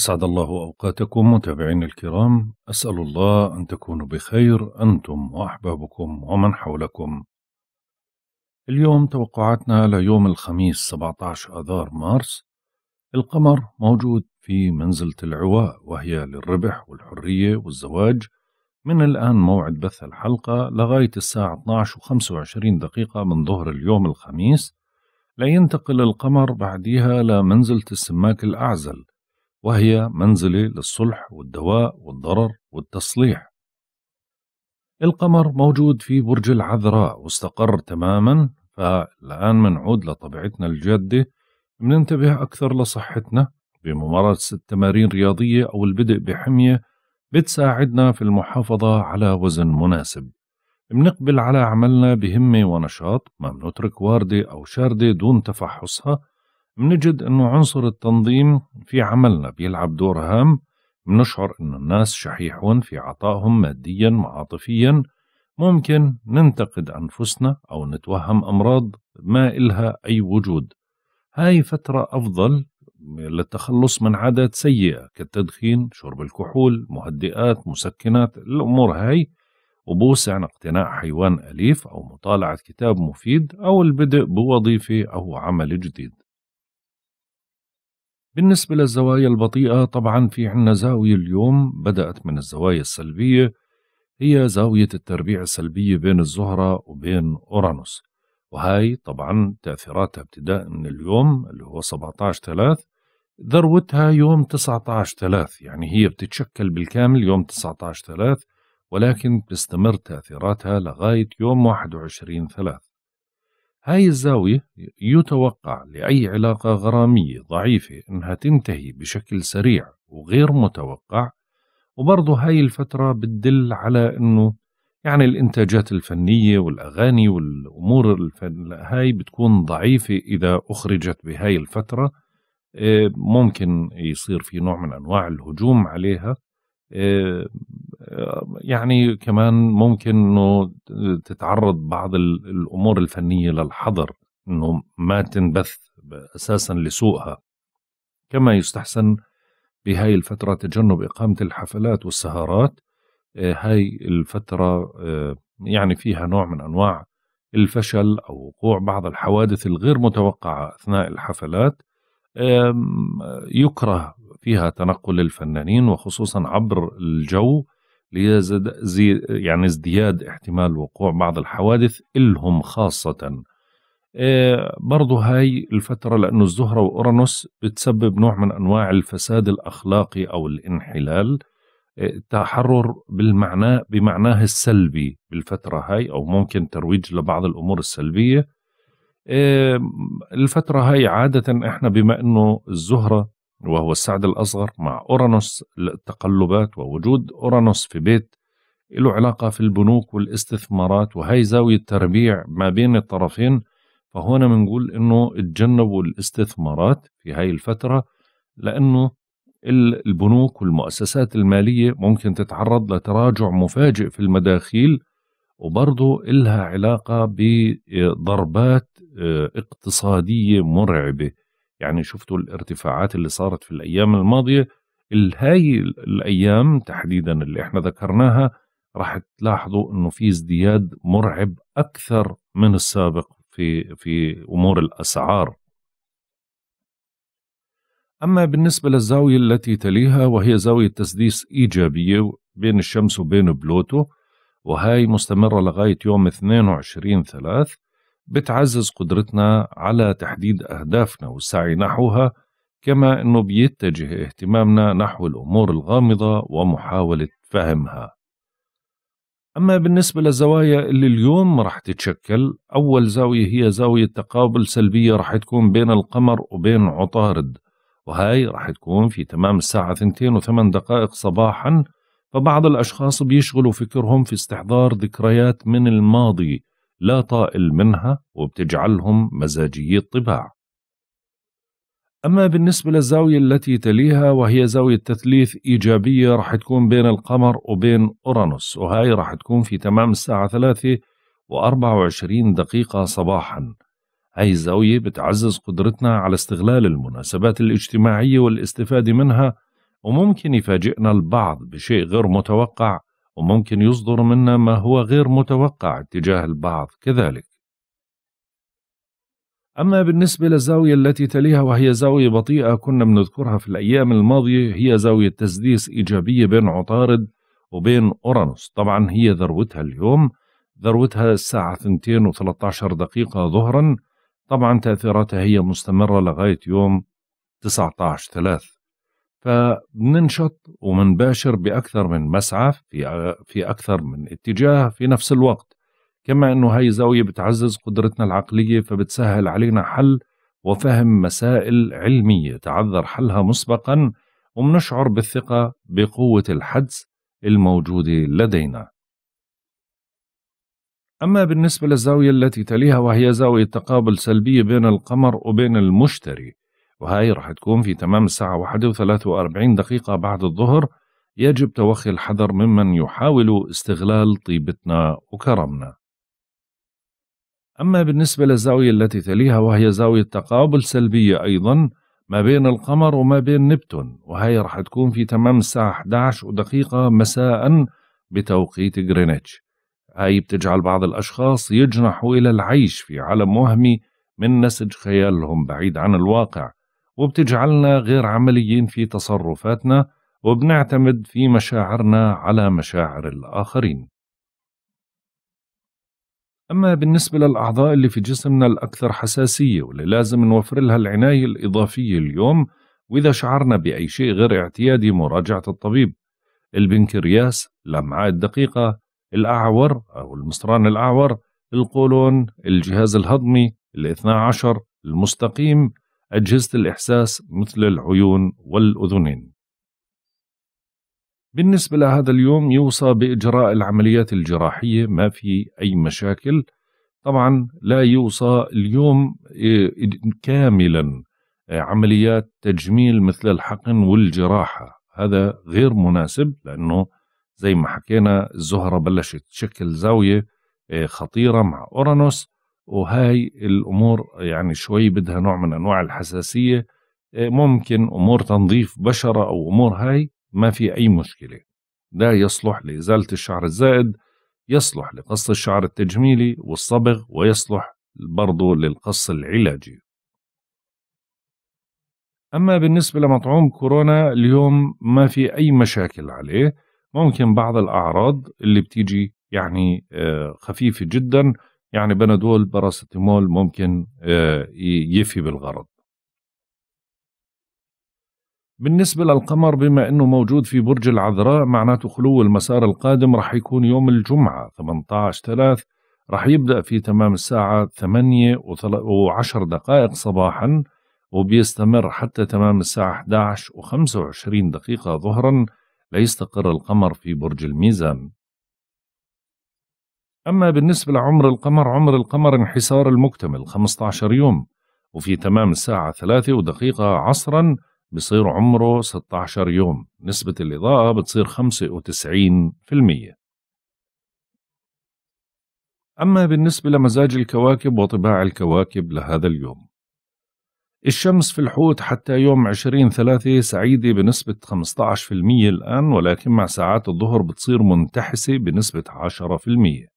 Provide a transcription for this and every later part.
أسعد الله أوقاتكم متابعين الكرام أسأل الله أن تكونوا بخير أنتم وأحبابكم ومن حولكم اليوم توقعاتنا ليوم الخميس 17 أذار مارس القمر موجود في منزلة العواء وهي للربح والحرية والزواج من الآن موعد بث الحلقة لغاية الساعة 12 و25 دقيقة من ظهر اليوم الخميس لينتقل القمر بعدها لمنزلة السماك الأعزل وهي منزلة للصلح والدواء والضرر والتصليح القمر موجود في برج العذراء واستقر تماما فالآن منعود لطبيعتنا الجادة مننتبه أكثر لصحتنا بممارسة تمارين رياضية أو البدء بحمية بتساعدنا في المحافظة على وزن مناسب منقبل على عملنا بهمة ونشاط ما منترك واردة أو شاردة دون تفحصها بنجد انه عنصر التنظيم في عملنا بيلعب دور هام بنشعر انه الناس شحيحون في عطائهم ماديا وعاطفيا ممكن ننتقد أنفسنا أو نتوهم أمراض ما إلها أي وجود هاي فترة أفضل للتخلص من عادات سيئة كالتدخين شرب الكحول مهدئات مسكنات الأمور هاي وبوسع اقتناء حيوان أليف أو مطالعة كتاب مفيد أو البدء بوظيفة أو عمل جديد بالنسبة للزوايا البطيئة طبعا في عنا زاوية اليوم بدأت من الزوايا السلبية هي زاوية التربيع السلبية بين الزهرة وبين أورانوس وهاي طبعا تأثيراتها ابتداء من اليوم اللي هو 17 ثلاث ذروتها يوم 19 ثلاث يعني هي بتتشكل بالكامل يوم 19 ثلاث ولكن بتستمر تأثيراتها لغاية يوم 21 ثلاث هاي الزاوية يتوقع لأي علاقة غرامية ضعيفة أنها تنتهي بشكل سريع وغير متوقع وبرضو هاي الفترة بتدل على أنه يعني الإنتاجات الفنية والأغاني والأمور الفن هاي بتكون ضعيفة إذا أخرجت بهاي الفترة آه، ممكن يصير في نوع من أنواع الهجوم عليها آه، يعني كمان ممكن انه تتعرض بعض الامور الفنيه للحظر انه ما تنبث اساسا لسوءها كما يستحسن بهاي الفتره تجنب اقامه الحفلات والسهرات آه، هاي الفتره آه، يعني فيها نوع من انواع الفشل او وقوع بعض الحوادث الغير متوقعه اثناء الحفلات يكره فيها تنقل الفنانين وخصوصا عبر الجو ليزد زي يعني ازدياد احتمال وقوع بعض الحوادث إلهم خاصة إيه برضو هاي الفترة لأنه الزهرة وأورانوس بتسبب نوع من أنواع الفساد الأخلاقي أو الانحلال آه، التحرر بالمعنى بمعناه السلبي بالفترة هاي أو ممكن ترويج لبعض الأمور السلبية آه، الفترة هاي عادة إحنا بما أنه الزهرة وهو السعد الأصغر مع أورانوس التقلبات ووجود أورانوس في بيت له علاقة في البنوك والاستثمارات وهي زاوية تربيع ما بين الطرفين فهنا بنقول انه تجنبوا الاستثمارات في هاي الفترة لانه البنوك والمؤسسات المالية ممكن تتعرض لتراجع مفاجئ في المداخيل وبرضه إلها علاقة بضربات آه، اقتصادية مرعبة يعني شفتوا الارتفاعات اللي صارت في الأيام الماضية هاي الأيام تحديدا اللي احنا ذكرناها راح تلاحظوا انه في ازدياد مرعب اكثر من السابق في في امور الاسعار. اما بالنسبه للزاويه التي تليها وهي زاويه تسديس ايجابيه بين الشمس وبين بلوتو وهي مستمره لغايه يوم 22 3 بتعزز قدرتنا على تحديد أهدافنا والسعي نحوها كما أنه بيتجه اهتمامنا نحو الأمور الغامضة ومحاولة فهمها أما بالنسبة للزوايا اللي اليوم رح تتشكل أول زاوية هي زاوية تقابل سلبية رح تكون بين القمر وبين عطارد وهاي رح تكون في تمام الساعة 2 وثمان دقائق صباحا فبعض الأشخاص بيشغلوا فكرهم في استحضار ذكريات من الماضي لا طائل منها وبتجعلهم مزاجي الطباع أما بالنسبة للزاوية التي تليها وهي زاوية تثليث إيجابية رح تكون بين القمر وبين أورانوس وهاي رح تكون في تمام الساعة 3 و24 دقيقة صباحا هاي الزاوية بتعزز قدرتنا على استغلال المناسبات الاجتماعية والاستفادة منها وممكن يفاجئنا البعض بشيء غير متوقع وممكن يصدر منا ما هو غير متوقع تجاه البعض كذلك أما بالنسبة للزاوية التي تليها وهي زاوية بطيئة كنا بنذكرها في الأيام الماضية هي زاوية تسديس إيجابية بين عطارد وبين أورانوس طبعا هي ذروتها اليوم ذروتها الساعة 2 و 13 دقيقة ظهرا طبعا تأثيراتها هي مستمرة لغاية يوم 19 3 فبننشط ومنباشر بأكثر من مسعى في في أكثر من اتجاه في نفس الوقت كما أنه هاي زاوية بتعزز قدرتنا العقلية فبتسهل علينا حل وفهم مسائل علمية تعذر حلها مسبقا ومنشعر بالثقة بقوة الحدس الموجودة لدينا أما بالنسبة للزاوية التي تليها وهي زاوية تقابل سلبية بين القمر وبين المشتري وهي راح تكون في تمام الساعة 1 دقيقة بعد الظهر يجب توخي الحذر ممن يحاول استغلال طيبتنا وكرمنا أما بالنسبة للزاوية التي تليها وهي زاوية تقابل سلبية أيضا ما بين القمر وما بين نبتون وهي راح تكون في تمام الساعة 11 ودقيقة مساء بتوقيت غرينتش هاي بتجعل بعض الأشخاص يجنحوا إلى العيش في عالم وهمي من نسج خيالهم بعيد عن الواقع وبتجعلنا غير عمليين في تصرفاتنا وبنعتمد في مشاعرنا على مشاعر الآخرين أما بالنسبة للأعضاء اللي في جسمنا الأكثر حساسية واللي لازم نوفر لها العناية الإضافية اليوم وإذا شعرنا بأي شيء غير اعتيادي مراجعة الطبيب البنكرياس الأمعاء الدقيقة الأعور أو المصران الأعور القولون الجهاز الهضمي الاثنى عشر المستقيم أجهزة الإحساس مثل العيون والأذنين بالنسبة لهذا اليوم يوصى بإجراء العمليات الجراحية ما في أي مشاكل طبعا لا يوصى اليوم آه، كاملا آه، عمليات تجميل مثل الحقن والجراحة هذا غير مناسب لأنه زي ما حكينا الزهرة بلشت تشكل زاوية آه، خطيرة مع أورانوس وهاي الامور يعني شوي بدها نوع من انواع الحساسيه آه، ممكن امور تنظيف بشره او امور هاي ما في اي مشكله ده يصلح لازاله الشعر الزائد يصلح لقص الشعر التجميلي والصبغ ويصلح برضه للقص العلاجي أما بالنسبة لمطعوم كورونا اليوم ما في أي مشاكل عليه ممكن بعض الأعراض اللي بتيجي يعني آه، خفيفة جدا يعني بنادول باراسيتامول ممكن آه، يفي بالغرض بالنسبة للقمر بما أنه موجود في برج العذراء معناته خلو المسار القادم رح يكون يوم الجمعة 18 3 رح يبدأ في تمام الساعة 8 و10 دقائق صباحا وبيستمر حتى تمام الساعة 11 و25 دقيقة ظهرا ليستقر القمر في برج الميزان أما بالنسبة لعمر القمر عمر القمر انحسار المكتمل 15 يوم وفي تمام الساعة 3 ودقيقة عصرا بصير عمره 16 يوم نسبة الإضاءة بتصير 95% أما بالنسبة لمزاج الكواكب وطباع الكواكب لهذا اليوم الشمس في الحوت حتى يوم 20 3 سعيدة بنسبة 15% الآن ولكن مع ساعات الظهر بتصير منتحسة بنسبة 10%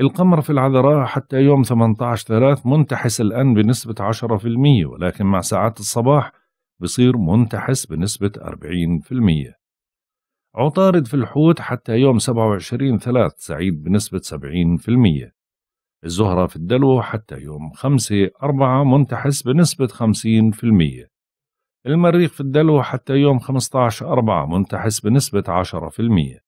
القمر في العذراء حتى يوم 18/3 منتحس الآن بنسبة 10% ولكن مع ساعات الصباح بصير منتحس بنسبة 40% عطارد في الحوت حتى يوم 27/3 سعيد بنسبة 70% الزهرة في الدلو حتى يوم 5/4 منتحس بنسبة 50% المريخ في الدلو حتى يوم 15/4 منتحس بنسبة 10%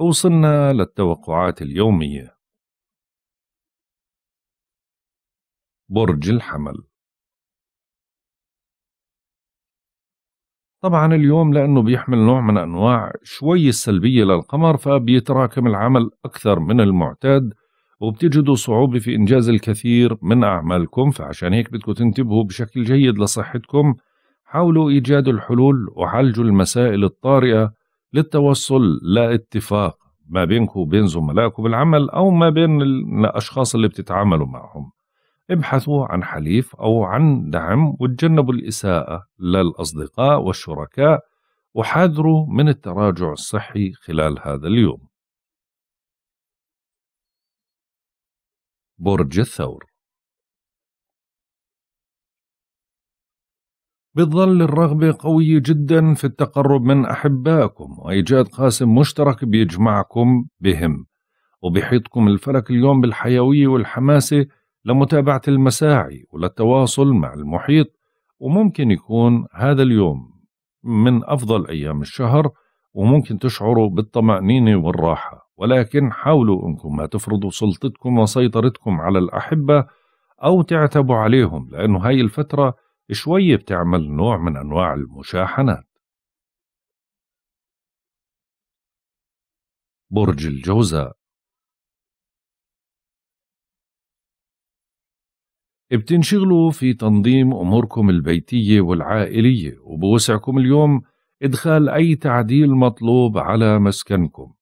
وصلنا للتوقعات اليومية برج الحمل طبعا اليوم لأنه بيحمل نوع من أنواع شوي السلبية للقمر فبيتراكم العمل أكثر من المعتاد وبتجدوا صعوبة في إنجاز الكثير من أعمالكم فعشان هيك بدكم تنتبهوا بشكل جيد لصحتكم حاولوا إيجاد الحلول وعالجوا المسائل الطارئة للتوصل لاتفاق ما بينكم وبين زملائكم بالعمل أو ما بين الأشخاص اللي بتتعاملوا معهم ابحثوا عن حليف أو عن دعم وتجنبوا الإساءة للأصدقاء والشركاء وحاذروا من التراجع الصحي خلال هذا اليوم برج الثور بتظل الرغبة قوية جدا في التقرب من أحبائكم وإيجاد قاسم مشترك بيجمعكم بهم وبيحيطكم الفلك اليوم بالحيوية والحماسة لمتابعة المساعي وللتواصل مع المحيط وممكن يكون هذا اليوم من أفضل أيام الشهر وممكن تشعروا بالطمأنينة والراحة ولكن حاولوا أنكم ما تفرضوا سلطتكم وسيطرتكم على الأحبة أو تعتبوا عليهم لأنه هاي الفترة شوي بتعمل نوع من أنواع المشاحنات برج الجوزاء بتنشغلوا في تنظيم أموركم البيتية والعائلية وبوسعكم اليوم إدخال أي تعديل مطلوب على مسكنكم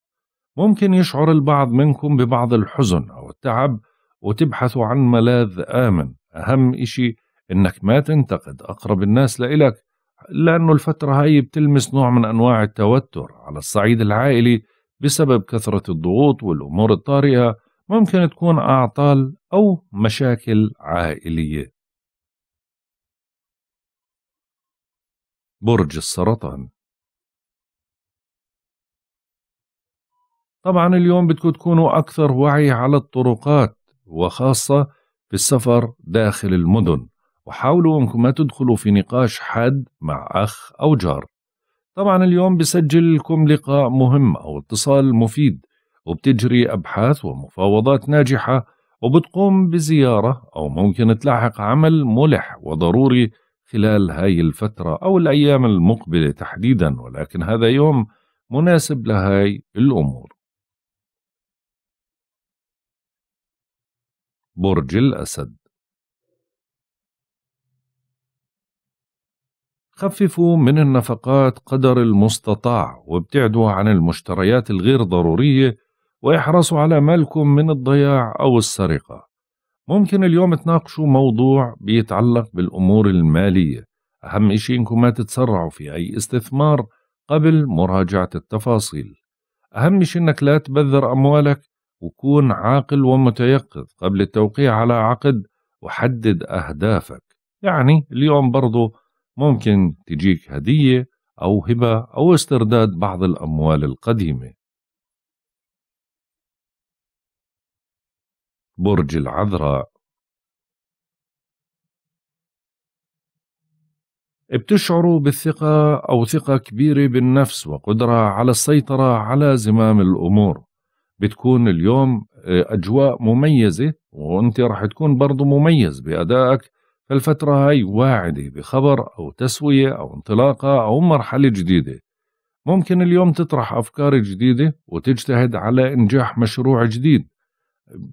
ممكن يشعر البعض منكم ببعض الحزن أو التعب وتبحثوا عن ملاذ آمن أهم إشي انك ما تنتقد اقرب الناس لإلك لانه الفترة هاي بتلمس نوع من انواع التوتر على الصعيد العائلي بسبب كثرة الضغوط والامور الطارئة ممكن تكون اعطال او مشاكل عائلية برج السرطان طبعا اليوم بدكم تكونوا أكثر وعي على الطرقات وخاصة في السفر داخل المدن وحاولوا أنكم ما تدخلوا في نقاش حاد مع أخ أو جار طبعا اليوم بسجل لكم لقاء مهم أو اتصال مفيد وبتجري أبحاث ومفاوضات ناجحة وبتقوم بزيارة أو ممكن تلاحق عمل ملح وضروري خلال هاي الفترة أو الأيام المقبلة تحديدا ولكن هذا يوم مناسب لهاي الأمور برج الأسد خففوا من النفقات قدر المستطاع وابتعدوا عن المشتريات الغير ضرورية واحرصوا على مالكم من الضياع أو السرقة ممكن اليوم تناقشوا موضوع بيتعلق بالأمور المالية أهم إشي إنكم ما تتسرعوا في أي استثمار قبل مراجعة التفاصيل أهم شيء إنك لا تبذر أموالك وكون عاقل ومتيقظ قبل التوقيع على عقد وحدد أهدافك يعني اليوم برضو ممكن تجيك هدية أو هبة أو استرداد بعض الأموال القديمة برج العذراء بتشعروا بالثقة أو ثقة كبيرة بالنفس وقدرة على السيطرة على زمام الأمور بتكون اليوم آه، أجواء مميزة وأنت رح تكون برضو مميز بأدائك فالفترة هاي واعدة بخبر أو تسوية أو انطلاقة أو مرحلة جديدة ممكن اليوم تطرح أفكار جديدة وتجتهد على إنجاح مشروع جديد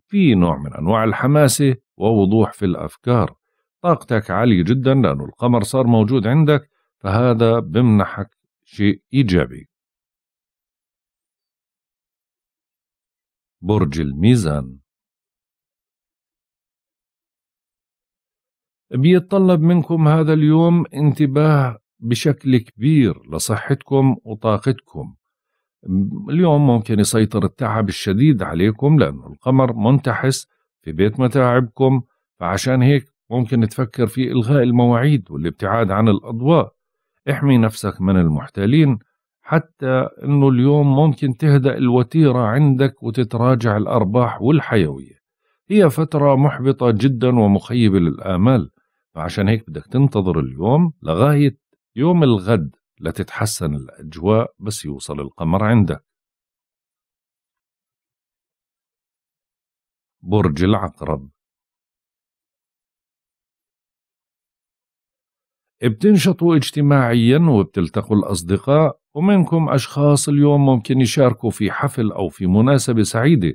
في نوع من أنواع الحماسة ووضوح في الأفكار طاقتك عالية جدا لأنه القمر صار موجود عندك فهذا بمنحك شيء إيجابي برج الميزان بيتطلب منكم هذا اليوم انتباه بشكل كبير لصحتكم وطاقتكم اليوم ممكن يسيطر التعب الشديد عليكم لأن القمر منتحس في بيت متاعبكم فعشان هيك ممكن تفكر في إلغاء المواعيد والابتعاد عن الأضواء احمي نفسك من المحتالين حتى أنه اليوم ممكن تهدأ الوتيرة عندك وتتراجع الأرباح والحيوية هي فترة محبطة جدا ومخيبة للآمال فعشان هيك بدك تنتظر اليوم لغاية يوم الغد لتتحسن الأجواء بس يوصل القمر عندك برج العقرب بتنشطوا اجتماعيا وبتلتقوا الأصدقاء ومنكم أشخاص اليوم ممكن يشاركوا في حفل أو في مناسبة سعيدة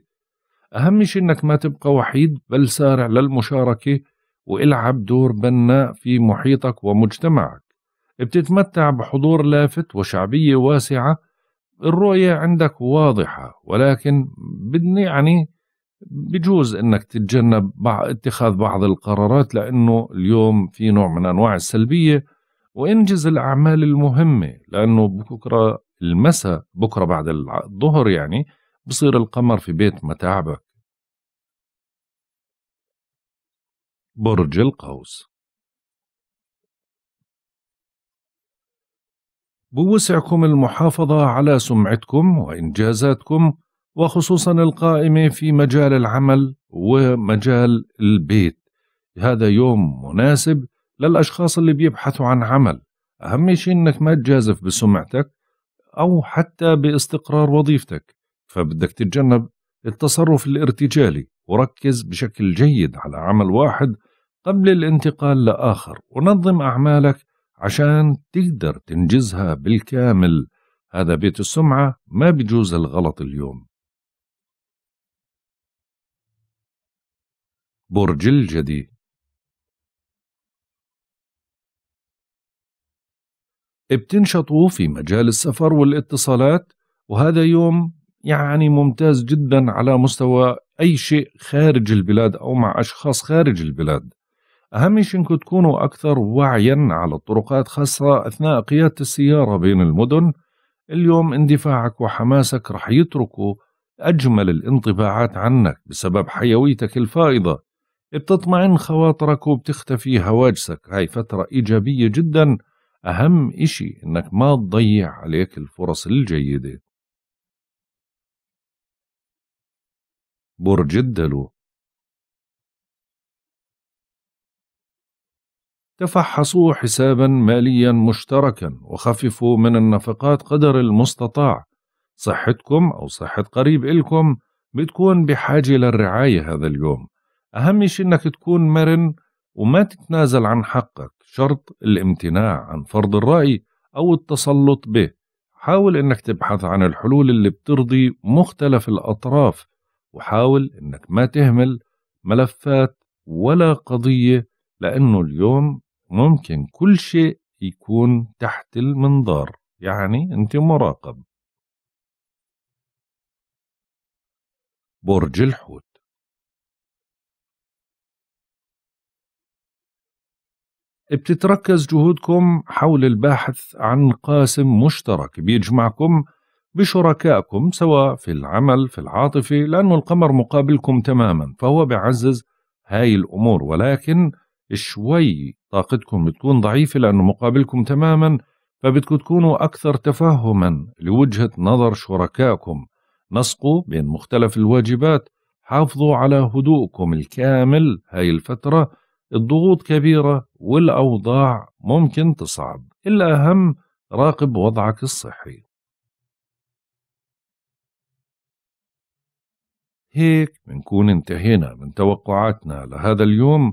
أهم شيء إنك ما تبقى وحيد بل سارع للمشاركة والعب دور بناء في محيطك ومجتمعك بتتمتع بحضور لافت وشعبية واسعة الرؤية عندك واضحة ولكن بدني يعني بجوز انك تتجنب اتخاذ بعض القرارات لانه اليوم في نوع من انواع السلبيه وانجز الاعمال المهمه لانه بكره المساء بكره بعد الظهر يعني بصير القمر في بيت متاعبك برج القوس بوسعكم المحافظة على سمعتكم وإنجازاتكم وخصوصا القائمة في مجال العمل ومجال البيت هذا يوم مناسب للأشخاص اللي بيبحثوا عن عمل أهم شيء أنك ما تجازف بسمعتك أو حتى باستقرار وظيفتك فبدك تتجنب التصرف الارتجالي وركز بشكل جيد على عمل واحد قبل الانتقال لآخر ونظم أعمالك عشان تقدر تنجزها بالكامل هذا بيت السمعة ما بيجوز الغلط اليوم برج الجدي بتنشطوا في مجال السفر والاتصالات وهذا يوم يعني ممتاز جدا على مستوى أي شيء خارج البلاد أو مع أشخاص خارج البلاد أهم شيء أنكم تكونوا أكثر وعيا على الطرقات خاصة أثناء قيادة السيارة بين المدن اليوم اندفاعك وحماسك رح يتركوا أجمل الانطباعات عنك بسبب حيويتك الفائضة بتطمئن خواطرك وبتختفي هواجسك هاي فترة إيجابية جدا أهم إشي إنك ما تضيع عليك الفرص الجيدة برج الدلو تفحصوا حسابا ماليا مشتركا وخففوا من النفقات قدر المستطاع صحتكم أو صحة قريب إلكم بتكون بحاجة للرعاية هذا اليوم أهم شيء إنك تكون مرن وما تتنازل عن حقك شرط الامتناع عن فرض الرأي أو التسلط به حاول إنك تبحث عن الحلول اللي بترضي مختلف الأطراف وحاول إنك ما تهمل ملفات ولا قضية لأنه اليوم ممكن كل شيء يكون تحت المنظار يعني أنت مراقب برج الحوت بتتركز جهودكم حول البحث عن قاسم مشترك بيجمعكم بشركائكم سواء في العمل في العاطفة لأنه القمر مقابلكم تماما فهو بعزز هاي الأمور ولكن شوي طاقتكم بتكون ضعيفة لأنه مقابلكم تماما فبدكم تكونوا أكثر تفهما لوجهة نظر شركائكم نسقوا بين مختلف الواجبات حافظوا على هدوءكم الكامل هاي الفترة الضغوط كبيرة والأوضاع ممكن تصعب الأهم راقب وضعك الصحي هيك بنكون انتهينا من توقعاتنا لهذا اليوم